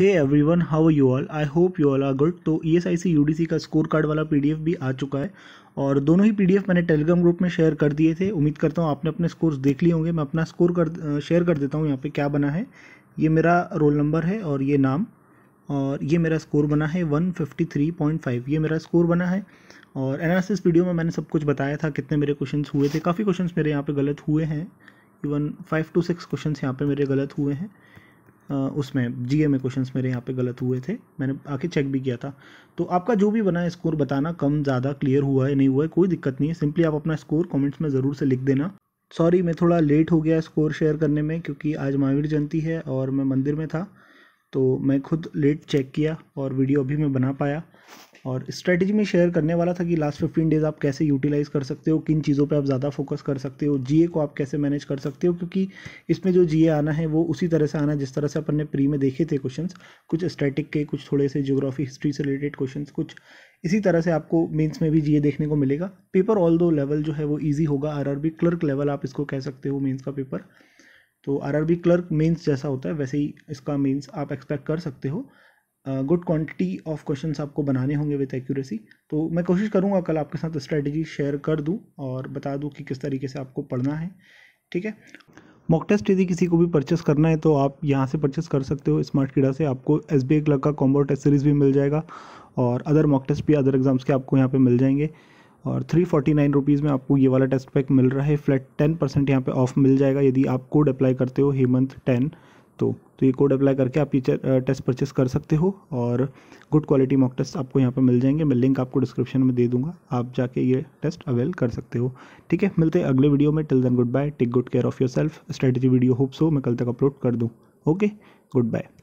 hey everyone how you all I hope you all are good तो E S I C U D C का score card वाला P D F भी आ चुका है और दोनों ही पी डी एफ मैंने टेलीग्राम ग्रुप में शेयर कर दिए थे उम्मीद करता हूँ आपने अपने स्कोर्स देख लिए होंगे मैं अपना स्कोर कर शेयर कर देता हूँ यहाँ पे क्या बना है ये मेरा रोल नंबर है और ये नाम और ये मेरा स्कोर बना है one fifty three point five ये मेरा स्कोर बना है और एनालिसिस वीडियो में मैंने सब कुछ बताया था कितने मेरे क्वेश्चन हुए थे काफ़ी क्वेश्चन मेरे यहाँ पर गलत हुए हैं even five to six question यहाँ पर मेरे गलत हुए हैं उसमें जी एम में क्वेश्चन मेरे यहाँ पे गलत हुए थे मैंने आके चेक भी किया था तो आपका जो भी बना है स्कोर बताना कम ज़्यादा क्लियर हुआ है नहीं हुआ है कोई दिक्कत नहीं है सिंपली आप अपना स्कोर कमेंट्स में ज़रूर से लिख देना सॉरी मैं थोड़ा लेट हो गया स्कोर शेयर करने में क्योंकि आज महावीर जयंती है और मैं मंदिर में था तो मैं खुद लेट चेक किया और वीडियो अभी मैं बना पाया और स्ट्रेटजी में शेयर करने वाला था कि लास्ट फिफ्टीन डेज़ आप कैसे यूटिलाइज़ कर सकते हो किन चीज़ों पे आप ज़्यादा फोकस कर सकते हो जीए को आप कैसे मैनेज कर सकते हो क्योंकि इसमें जो जीए आना है वो उसी तरह से आना है जिस तरह से अपन ने प्री में देखे थे क्वेश्चंस कुछ स्टैटिक के कुछ थोड़े से जियोग्राफी हिस्ट्री से रिलेटेड क्वेश्चन कुछ इसी तरह से आपको मीन्स में भी जीए देखने को मिलेगा पेपर ऑल दो लेवल जो है वो ईजी होगा आर क्लर्क लेवल आप इसको कह सकते हो मेन्स का पेपर तो आरआरबी क्लर्क मेंस जैसा होता है वैसे ही इसका मेंस आप एक्सपेक्ट कर सकते हो गुड क्वांटिटी ऑफ क्वेश्चन आपको बनाने होंगे विथ एक्यूरेसी तो मैं कोशिश करूँगा कल आपके साथ स्ट्रैटेजी शेयर कर दूँ और बता दूँ कि किस तरीके से आपको पढ़ना है ठीक है मॉक टेस्ट यदि किसी को भी परचेस करना है तो आप यहाँ से परचेस कर सकते हो स्मार्ट कीड़ा से आपको एस बी क्लर्क का कॉम्बो टेस्ट सीरीज़ भी मिल जाएगा और अदर मॉक टेस्ट भी अदर एग्ज़ाम्स के आपको यहाँ पर मिल जाएंगे और थ्री फोर्टी नाइन रुपीज़ में आपको ये वाला टेस्ट पैक मिल रहा है फ्लैट टेन परसेंट यहाँ पर ऑफ मिल जाएगा यदि आप कोड अप्लाई करते हो हेमंत टेन तो तो ये कोड अप्लाई करके आप ये टेस्ट परचेस कर सकते हो और गुड क्वालिटी मॉक टेस्ट आपको यहाँ पर मिल जाएंगे मैं लिंक आपको डिस्क्रिप्शन में दे दूंगा आप जाके ये टेस्ट अवेल कर सकते हो ठीक है मिलते हैं अगले वीडियो में till then goodbye take good care of yourself strategy video hope so मैं कल तक अपलोड कर दूँ ओके गुड बाय